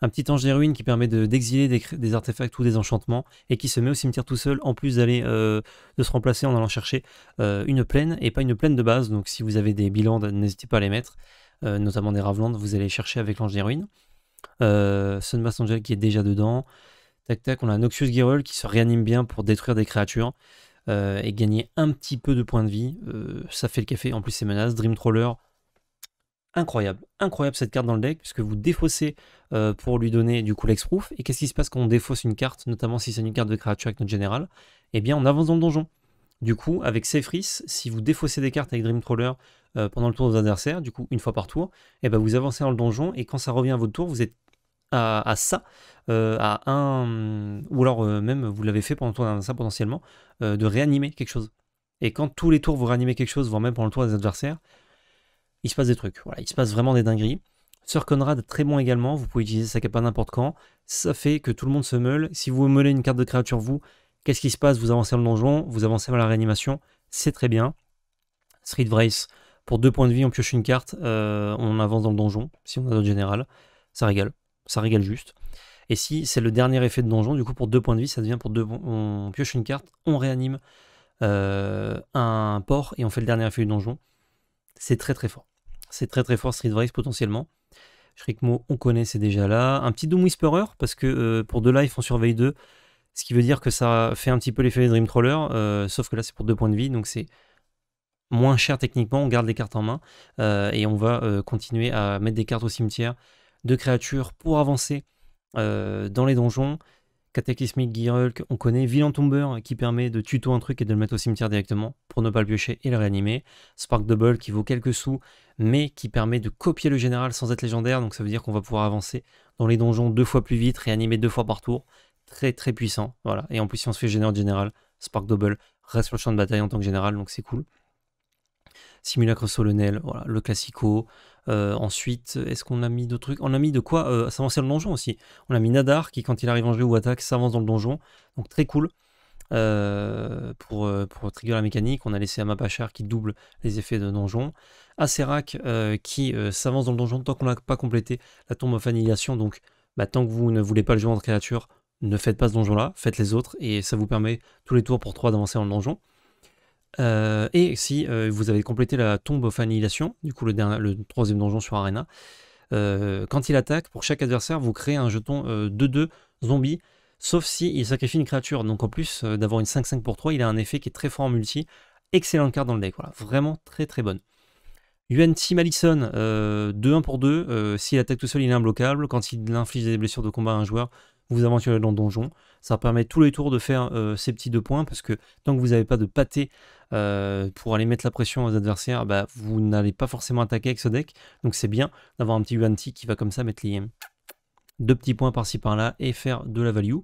un petit ange des ruines qui permet d'exiler des, des, artefacts ou des enchantements et qui se met au cimetière tout seul en plus d'aller euh, de se remplacer en allant chercher euh, une plaine et pas une plaine de base. Donc si vous avez des bilans, n'hésitez pas à les mettre, euh, notamment des ravelandes, vous allez chercher avec l'ange des ruines Sunbass Angel qui est déjà dedans. Tac tac, on a Noxious Girl qui se réanime bien pour détruire des créatures. et gagner un petit peu de points de vie, ça fait le café. En plus, c'est menaces, Dream Troller, Incroyable, incroyable cette carte dans le deck, puisque vous défaussez euh, pour lui donner du coup lex Et qu'est-ce qui se passe quand on défausse une carte, notamment si c'est une carte de créature avec notre général Eh bien, on avance dans le donjon. Du coup, avec Sefris, si vous défaussez des cartes avec Dreamcrawler euh, pendant le tour des adversaires, du coup, une fois par tour, eh bien vous avancez dans le donjon, et quand ça revient à votre tour, vous êtes à, ça, euh, à un. Ou alors même, vous l'avez fait pendant le tour ça potentiellement, de réanimer quelque chose. Et quand tous les tours vous réanimez quelque chose, voire même pendant le tour des adversaires, il se passe des trucs. Voilà, il se passe vraiment des dingueries. Sir Conrad, très bon également, vous pouvez utiliser sa cape n'importe quand. Ça fait que tout le monde se meule. Si vous meulez une carte de créature, vous, qu'est-ce qui se passe Vous avancez dans le donjon, vous avancez dans la réanimation, c'est très bien. Street Race, pour deux points de vie, on pioche une carte, euh, on avance dans le donjon, si on a notre général. Ça régale, ça régale juste. Et si c'est le dernier effet de donjon, du coup, pour deux points de vie, ça devient pour deux. On pioche une carte, on réanime euh, un port et on fait le dernier effet du donjon. C'est très très fort. C'est très très fort Street Race potentiellement. Shrikmo, on connaît, c'est déjà là. Un petit Doom Whisperer, parce que euh, pour deux lives, on surveille deux. Ce qui veut dire que ça fait un petit peu l'effet des Dream euh, sauf que là, c'est pour deux points de vie, donc c'est moins cher techniquement. On garde les cartes en main euh, et on va continuer à mettre des cartes au cimetière de créatures pour avancer dans les donjons. Cataclysmic Hulk, on connaît. Vilain Tombeur qui permet de tuto un truc et de le mettre au cimetière directement pour ne pas le piocher et le réanimer. Spark Double qui vaut quelques sous mais qui permet de copier le général sans être légendaire. Donc ça veut dire qu'on va pouvoir avancer dans les donjons deux fois plus vite, réanimer deux fois par tour. Très très puissant. Voilà. Et en plus, si on se fait générer général, Spark Double reste sur le champ de bataille en tant que général, donc c'est cool. Simulacre solennel, voilà, le classico, euh, ensuite, est-ce qu'on a mis d'autres trucs On a mis de quoi s'avancer euh, dans le donjon aussi. On a mis Nadar qui, quand il arrive en jeu ou attaque, s'avance dans le donjon. Donc très cool. Euh, pour, pour trigger la mécanique, on a laissé Amapachar qui double les effets de donjon. Aserak qui s'avance dans le donjon tant qu'on n'a pas complété la tombe of annihilation. Donc bah, tant que vous ne voulez pas le jouer en créature, ne faites pas ce donjon là, faites les autres et ça vous permet tous les tours pour 3 d'avancer dans le donjon. Euh, et si euh, vous avez complété la tombe of annihilation, du coup le, troisième donjon sur Arena, euh, quand il attaque, pour chaque adversaire, vous créez un jeton 2-2 zombie, sauf si il sacrifie une créature. Donc en plus d'avoir une 5-5 pour 3, il a un effet qui est très fort en multi. Excellente carte dans le deck, vraiment très très bonne. UNT Malison, 2-1 pour 2, s'il attaque tout seul, il est imbloquable. Quand il inflige des blessures de combat à un joueur, vous aventurez dans le donjon. Ça permet tous les tours de faire euh, ces petits deux points parce que tant que vous n'avez pas de pâté euh, pour aller mettre la pression aux adversaires, bah, vous n'allez pas forcément attaquer avec ce deck. Donc c'est bien d'avoir un petit anti qui va comme ça mettre les deux petits points par-ci par-là et faire de la value.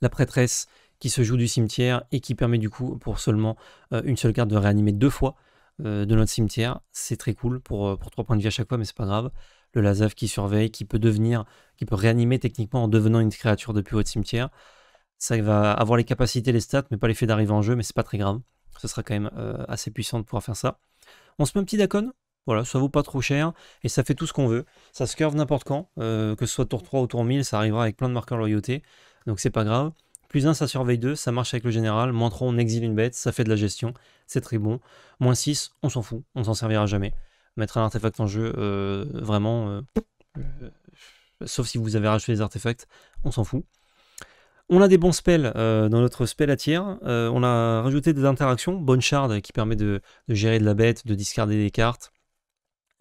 La prêtresse qui se joue du cimetière et qui permet du coup pour seulement euh, une seule carte de réanimer deux fois de notre cimetière. C'est très cool pour, trois points de vie à chaque fois, mais c'est pas grave le Lazav qui surveille, qui peut devenir, qui peut réanimer techniquement en devenant une créature depuis votre cimetière. Ça va avoir les capacités, les stats, mais pas l'effet d'arriver en jeu, mais c'est pas très grave. Ce sera quand même euh, assez puissant de pouvoir faire ça. On se met un petit Dacon, voilà, ça vaut pas trop cher et ça fait tout ce qu'on veut. Ça se curve n'importe quand, euh, que ce soit tour 3 ou tour 1000, ça arrivera avec plein de marqueurs loyauté, donc c'est pas grave. Plus 1, ça surveille 2, ça marche avec le général. Moins 3, on exile une bête, ça fait de la gestion, c'est très bon. Moins 6, on s'en fout, on s'en servira jamais mettre un artefact en jeu, euh, vraiment, euh, euh, sauf si vous avez racheté des artefacts, on s'en fout. On a des bons spells dans notre spell à tir on a rajouté des interactions. Bonne shard qui permet de, gérer de la bête, de discarder des cartes.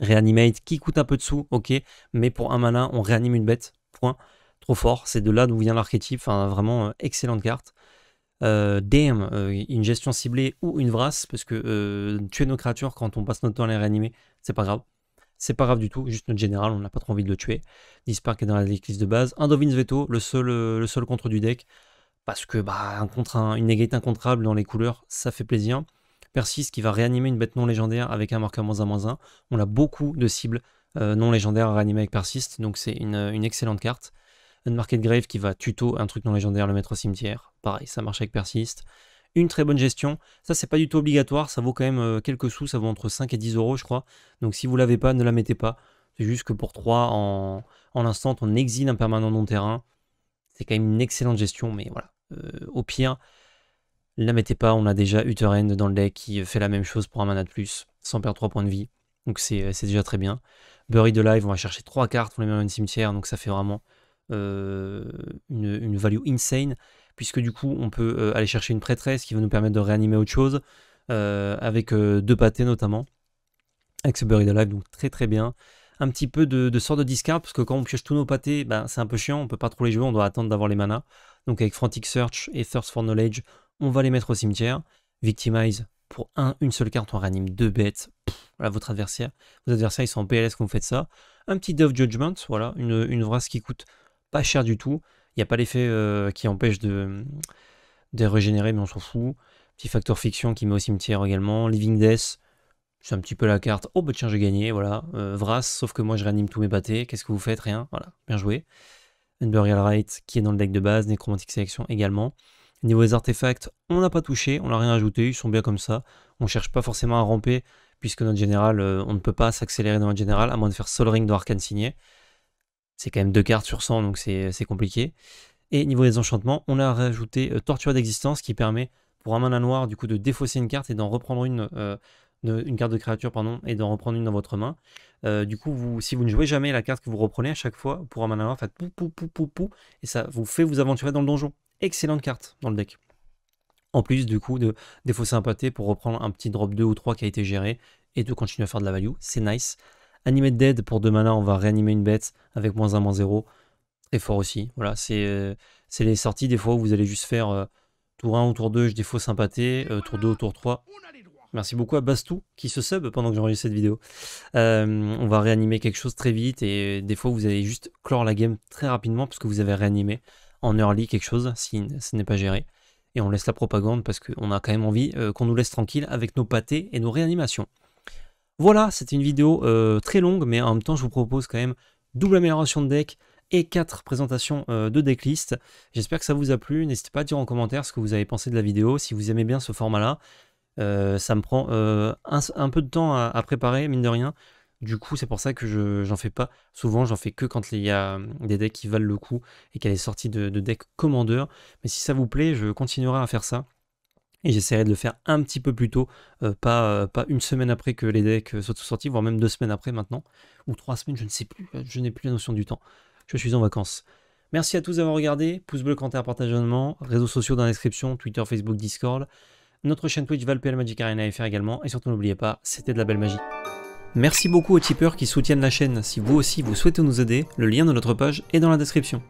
Reanimate qui coûte un peu de sous, ok, mais pour un mana on réanime une bête. Point. Trop fort. C'est de là d'où vient l'archétype. Enfin, vraiment excellente carte euh, DM, euh, une gestion ciblée ou une vrasse, parce que euh, tuer nos créatures quand on passe notre temps à les réanimer, c'est pas grave. C'est pas grave du tout, juste notre général, on n'a pas trop envie de le tuer. Dispark est dans la déclisse de base. Indovin's Veto, le seul, euh, le seul contre du deck, parce que bah, un contre une égalité incontrable dans les couleurs, ça fait plaisir. Persiste qui va réanimer une bête non légendaire avec un marqueur moins un moins un. On a beaucoup de cibles non légendaires à réanimer avec Persist, donc c'est une, excellente carte. Market Grave qui va tuto un truc non légendaire, le mettre au cimetière Pareil, ça marche avec Persiste. Une très bonne gestion. Ça, c'est pas du tout obligatoire. Ça vaut quand même euh, quelques sous. Ça vaut entre 5 et 10 euros, je crois. Donc, si vous l'avez pas, ne la mettez pas. C'est juste que pour 3, en, en l'instant, on exile un permanent non terrain. C'est quand même une excellente gestion, mais voilà. Euh, au pire, ne la mettez pas. On a déjà Uterend dans le deck qui fait la même chose pour un mana de plus, sans perdre 3 points de vie. Donc, c'est euh, déjà très bien. Buried Alive, on va chercher 3 cartes, pour les met dans le cimetière. Donc, ça fait vraiment une, une value insane puisque du coup on peut euh, aller chercher une prêtresse qui va nous permettre de réanimer autre chose, euh, avec euh, deux pâtés notamment, avec ce Buried Alive, donc très très bien. Un petit peu de, sort de discard, parce que quand on pioche tous nos pâtés, ben, c'est un peu chiant, on peut pas trop les jouer, on doit attendre d'avoir les manas. Donc avec Frantic Search et Thirst for Knowledge, on va les mettre au cimetière. Victimize, pour un, une seule carte, on réanime deux bêtes. voilà, votre adversaire. Vos adversaires, ils sont en PLS quand vous faites ça. Un petit Dove Judgment, voilà, une, une qui coûte pas cher du tout. Il n'y a pas l'effet euh, qui empêche de, de régénérer, mais on s'en fout. Petit facteur fiction qui met au cimetière également. Living Death, c'est un petit peu la carte. Oh bah tiens, j'ai gagné, voilà. Euh, Vras, sauf que moi je réanime tous mes pâtés. Qu'est-ce que vous faites Rien, voilà, bien joué. Burial Right qui est dans le deck de base, Necromantic Sélection également. Niveau des artefacts, on n'a pas touché, on n'a rien ajouté, ils sont bien comme ça. On ne cherche pas forcément à ramper, puisque notre général, euh, on ne peut pas s'accélérer dans notre général, à moins de faire Sol Ring de Arcane Signé. C'est quand même deux cartes sur 100, donc c'est compliqué. Et niveau des enchantements, on a rajouté euh, Torture d'existence qui permet pour un mana noir du coup de défausser une carte et d'en reprendre une, euh, une carte de créature pardon, et d'en reprendre une dans votre main. Euh, du coup, vous, si vous ne jouez jamais la carte que vous reprenez à chaque fois pour un mana noir, faites pou pou pou pou pou et ça vous fait vous aventurer dans le donjon. Excellente carte dans le deck. En plus du coup de défausser un pâté pour reprendre un petit drop 2 ou 3 qui a été géré et de continuer à faire de la value, c'est nice. Animate Dead pour demain là, on va réanimer une bête avec moins 1, moins 0. Très fort aussi. Voilà, euh, c'est les sorties des fois où vous allez juste faire euh, tour 1 ou tour 2, je défausse un euh, pâté, tour 2 ou tour 3. Merci beaucoup à Bastou qui se sub pendant que j'enregistre cette vidéo. on va réanimer quelque chose très vite et des fois vous allez juste clore la game très rapidement parce que vous avez réanimé en early quelque chose si ce n'est pas géré. Et on laisse la propagande parce qu'on a quand même envie qu'on nous laisse tranquille avec nos pâtés et nos réanimations. Voilà, c'était une vidéo euh, très longue, mais en même temps, je vous propose quand même double amélioration de deck et quatre présentations de euh, de decklist. J'espère que ça vous a plu. N'hésitez pas à dire en commentaire ce que vous avez pensé de la vidéo, si vous aimez bien ce format-là. Euh, ça me prend un, peu de temps à, préparer, mine de rien. Du coup, c'est pour ça que je j'en fais pas souvent, j'en fais que quand il y a hum, des decks qui valent le coup et qu'elle est sortie de, de deck commandeur. Mais si ça vous plaît, je continuerai à faire ça et j'essaierai de le faire un petit peu plus tôt, euh, pas, euh, pas une semaine après que les decks euh, soient sortis, voire même deux semaines après maintenant, ou trois semaines, je ne sais plus, je n'ai plus la notion du temps. Je suis en vacances. Merci à tous d'avoir regardé, pouce bleu, commentaire, partage, réseaux sociaux dans la description, Twitter, Facebook, Discord, notre chaîne Twitch Valpl Magic Arena FR également, et surtout n'oubliez pas, c'était de la belle magie. Merci beaucoup aux tipeurs qui soutiennent la chaîne, si vous aussi vous souhaitez nous aider, le lien de notre page est dans la description.